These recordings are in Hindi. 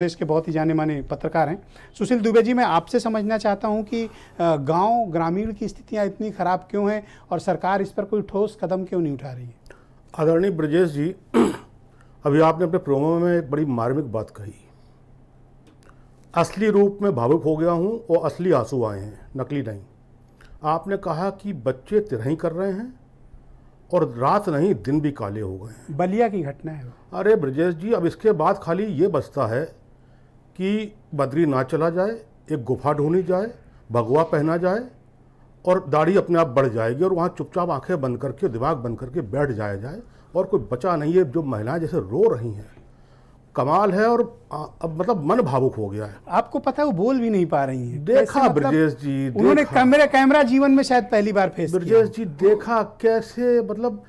प्रदेश के बहुत ही जाने माने पत्रकार हैं सुशील दुबे जी मैं आपसे समझना चाहता हूं कि गांव ग्रामीण की स्थितियां इतनी ख़राब क्यों हैं और सरकार इस पर कोई ठोस कदम क्यों नहीं उठा रही है आदरणीय ब्रजेश जी अभी आपने अपने प्रोमो में एक बड़ी मार्मिक बात कही असली रूप में भावुक हो गया हूँ और असली आंसू आए हैं नकली नहीं आपने कहा कि बच्चे तिरही कर रहे हैं और रात नहीं दिन भी काले हो गए हैं बलिया की घटना है अरे ब्रजेश जी अब इसके बाद खाली ये बचता है कि बद्री ना चला जाए एक गुफा ढूंढी जाए भगवा पहना जाए और दाढ़ी अपने आप बढ़ जाएगी और वहाँ चुपचाप आंखें बंद करके दिमाग बंद करके बैठ जाया जाए और कोई बचा नहीं है जो महिलाएं जैसे रो रही हैं कमाल है और अब मतलब मन भावुक हो गया है आपको पता है वो बोल भी नहीं पा रही हैं देखा मतलब ब्रजेश जी उन्होंने कैमरा कैमरा जीवन में शायद पहली बार फेस ब्रजेश जी देखा कैसे मतलब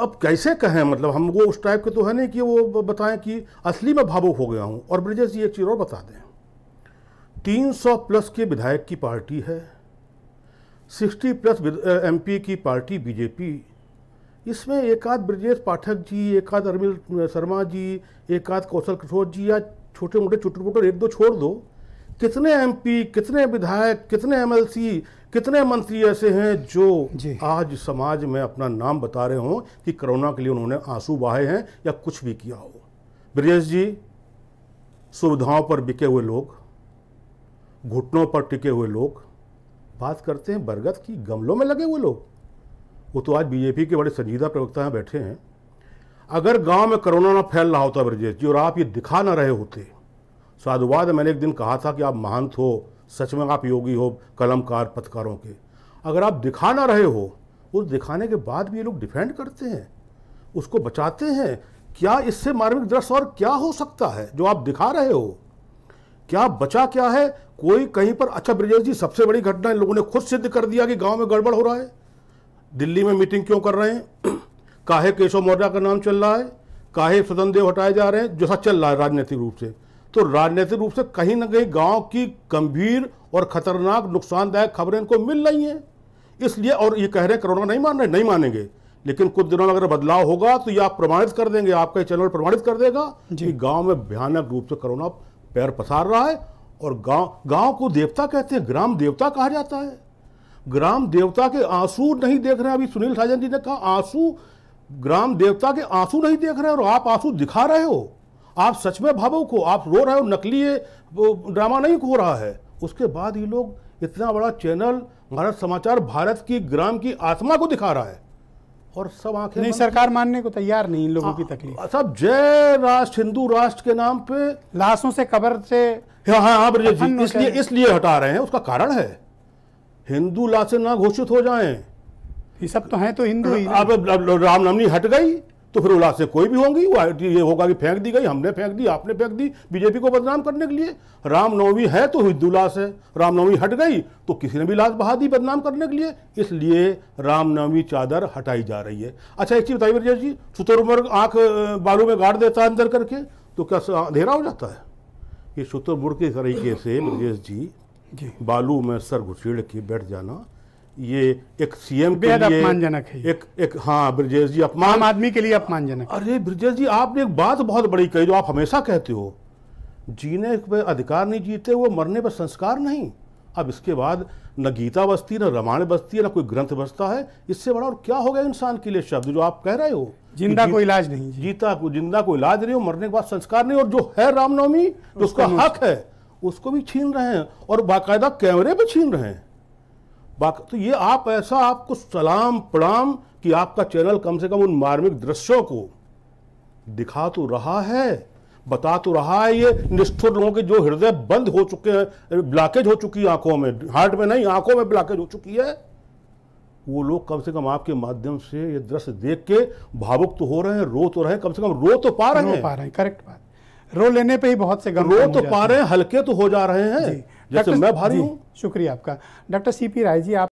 अब कैसे कहें मतलब हम वो उस टाइप के तो है नहीं कि वो बताएं कि असली में भावुक हो गया हूँ और ब्रिजेश जी एक चीज़ और बता दें 300 प्लस के विधायक की पार्टी है 60 प्लस एमपी की पार्टी बीजेपी इसमें एक आध ब्रजेश पाठक जी एक आध अरविंद शर्मा जी एक आध कौशल किशोर जी या छोटे मोटे चुटर एक दो छोड़ दो कितने एमपी कितने विधायक कितने एमएलसी कितने मंत्री ऐसे हैं जो आज समाज में अपना नाम बता रहे हों कि कोरोना के लिए उन्होंने आंसू बहाए हैं या कुछ भी किया हो ब्रजेश जी सुविधाओं पर बिके हुए लोग घुटनों पर टिके हुए लोग बात करते हैं बरगद की गमलों में लगे हुए लोग वो तो आज बीजेपी के बड़े संजीदा प्रवक्ता हैं बैठे हैं अगर गांव में कोरोना ना फैल रहा होता ब्रजेश जी और आप ये दिखा ना रहे होते साधुवाद मैंने एक दिन कहा था कि आप महंत हो सच में आप योगी हो कलमकार पत्रकारों के अगर आप दिखा ना रहे हो उस दिखाने के बाद भी ये लोग डिफेंड करते हैं उसको बचाते हैं क्या इससे मार्मिक दृश्य और क्या हो सकता है जो आप दिखा रहे हो क्या बचा क्या है कोई कहीं पर अच्छा ब्रजेश जी सबसे बड़ी घटना इन लोगों ने खुद सिद्ध कर दिया कि गांव में गड़बड़ हो रहा है दिल्ली में मीटिंग क्यों कर रहे हैं काहे केशव मौर्य का नाम चल रहा है काहे स्वतंत्र देव हटाए जा रहे हैं जो सब चल रहा है राजनीतिक रूप से तो राजनीतिक रूप से कहीं ना कहीं गांव की गंभीर और खतरनाक नुकसानदायक खबरें इनको मिल रही हैं इसलिए और ये कह रहे हैं कोरोना नहीं मान रहे नहीं मानेंगे लेकिन कुछ दिनों में अगर बदलाव होगा तो ये आप प्रमाणित कर देंगे आपका चैनल प्रमाणित कर देगा कि गांव में भयानक रूप से कोरोना पैर पसार रहा है और गांव गांव को देवता कहते हैं ग्राम देवता कहा जाता है ग्राम देवता के आंसू नहीं देख रहे हैं अभी सुनील साजन जी ने कहा आंसू ग्राम देवता के आंसू नहीं देख रहे और आप आंसू दिखा रहे हो आप सच में भावुक हो आप रो रहे हो नकली ड्रामा नहीं हो रहा है उसके बाद ये लोग इतना बड़ा चैनल भारत समाचार भारत की ग्राम की आत्मा को दिखा रहा है और सब आंखें नहीं सरकार मानने को तैयार नहीं इन लोगों आ, की तकलीफ सब जय राष्ट्र हिंदू राष्ट्र के नाम पे लाशों से कबर से हाँ हाँ ब्रजेश जी इसलिए इसलिए हटा रहे हैं उसका कारण है हिंदू लाशें ना घोषित हो जाएं ये सब तो हैं तो हिंदू ही अब रामनवमी हट गई तो फिर औलाद से कोई भी होंगी वो ये होगा कि फेंक दी गई हमने फेंक दी आपने फेंक दी बीजेपी को बदनाम करने के लिए रामनवमी है तो हिद्दुल्लास है रामनवमी हट गई तो किसी ने भी लाश बहा दी बदनाम करने के लिए इसलिए रामनवमी चादर हटाई जा रही है अच्छा एक चीज़ बताइए ब्रजेश जी शुतुर मुर्ग आँख बालू में गाड़ देता है अंदर करके तो क्या अंधेरा हो जाता है ये शुतुर के तरीके से ब्रजेश जी बालू में सर घुसीड के बैठ जाना ये एक सीएम के लिए अपमानजनक है एक एक हाँ ब्रजेश जी अपमान आम आदमी के लिए अपमानजनक अरे ब्रजेश जी आपने एक बात बहुत बड़ी कही जो आप हमेशा कहते हो जीने पे अधिकार नहीं जीते वो मरने पर संस्कार नहीं अब इसके बाद न गीता बस्ती न रामायण बसती है न कोई ग्रंथ बसता है इससे बड़ा और क्या हो गया इंसान के लिए शब्द जो आप कह रहे हो जिंदा कोई इलाज नहीं जीता को जिंदा को इलाज नहीं हो मरने के बाद संस्कार नहीं और जो है रामनवमी उसका हक है उसको भी छीन रहे हैं और बाकायदा कैमरे भी छीन रहे हैं बाकी तो ये आप ऐसा आपको सलाम प्रणाम कि आपका चैनल कम से कम उन मार्मिक दृश्यों को दिखा तो रहा है बता तो रहा है ये निष्ठुर लोगों के जो हृदय बंद हो चुके हैं ब्लॉकेज हो चुकी है आंखों में हार्ट में नहीं आंखों में ब्लॉकेज हो चुकी है वो लोग कम से कम आपके माध्यम से ये दृश्य देख के भावुक तो हो रहे हैं रो तो रहे कम से कम रो तो पा रहे हैं पा रहे हैं करेक्ट बात रो लेने पे ही बहुत से गम रो तो पा रहे हैं हल्के तो हो जा रहे हैं जैसे मैं भारी हूँ शुक्रिया आपका डॉक्टर सी पी राय जी आप